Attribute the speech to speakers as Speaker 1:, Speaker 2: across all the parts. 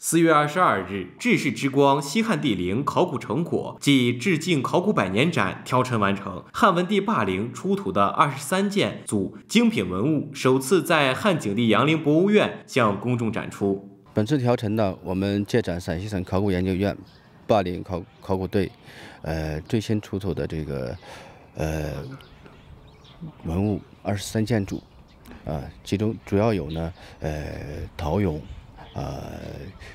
Speaker 1: 四月二十二日，志士之光——西汉帝陵考古成果暨致敬考古百年展调陈完成。汉文帝霸陵出土的二十三件组精品文物，首次在汉景帝杨陵博物院向
Speaker 2: 公众展出。本次调陈呢，我们借展陕西省考古研究院霸陵考考古队，呃，最新出土的这个，呃，文物二十三件组，啊，其中主要有呢，呃，陶俑。呃，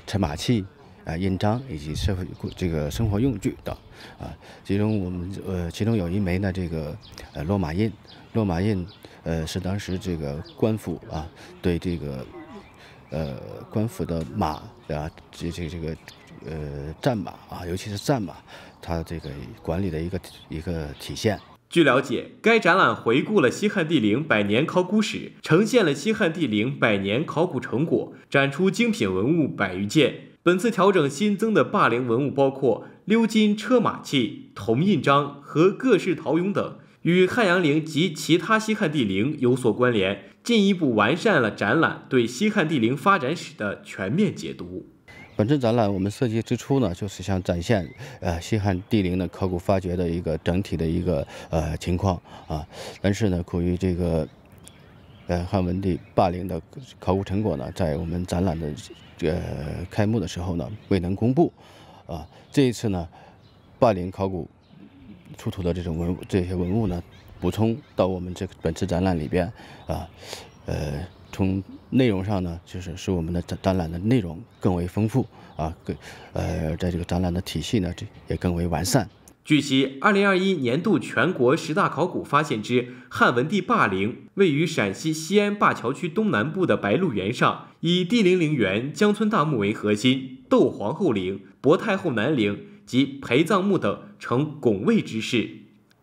Speaker 2: 车马器啊，印章以及社会这个生活用具等，啊，其中我们呃，其中有一枚呢，这个呃，落马印，落马印，呃，是当时这个官府啊，对这个，呃，官府的马啊，这这这个，呃，战马啊，尤其是战马，它这个管理的一个一个体现。
Speaker 1: 据了解，该展览回顾了西汉帝陵百年考古史，呈现了西汉帝陵百年考古成果，展出精品文物百余件。本次调整新增的霸陵文物包括鎏金车马器、铜印章和各式陶俑等，与汉阳陵及其他西汉帝陵有所关联，进一步完善了展览对西汉帝陵发展史的全面解读。
Speaker 2: 本次展览我们设计之初呢，就是想展现呃西汉帝陵的考古发掘的一个整体的一个呃情况啊。但是呢，苦于这个呃汉文帝霸陵的考古成果呢，在我们展览的呃开幕的时候呢未能公布啊。这一次呢，霸陵考古出土的这种文物这些文物呢，补充到我们这本次展览里边啊，呃。从内容上呢，就是使我们的展展览的内容更为丰富啊，更呃，在这个展览的体系呢，这也更为完善。
Speaker 1: 据悉，二零二一年度全国十大考古发现之汉文帝霸陵，位于陕西西安灞桥区东南部的白鹿原上，以帝陵陵园江村大墓为核心，窦皇后陵、薄太后南陵及陪葬墓等呈拱卫之势。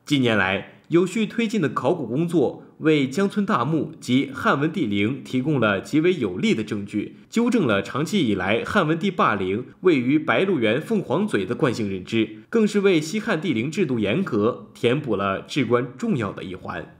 Speaker 1: 近年来，有序推进的考古工作，为江村大墓及汉文帝陵提供了极为有力的证据，纠正了长期以来汉文帝霸陵位于白鹿原凤凰嘴的惯性认知，更是为西汉帝陵制度严格填补了至关重要的一环。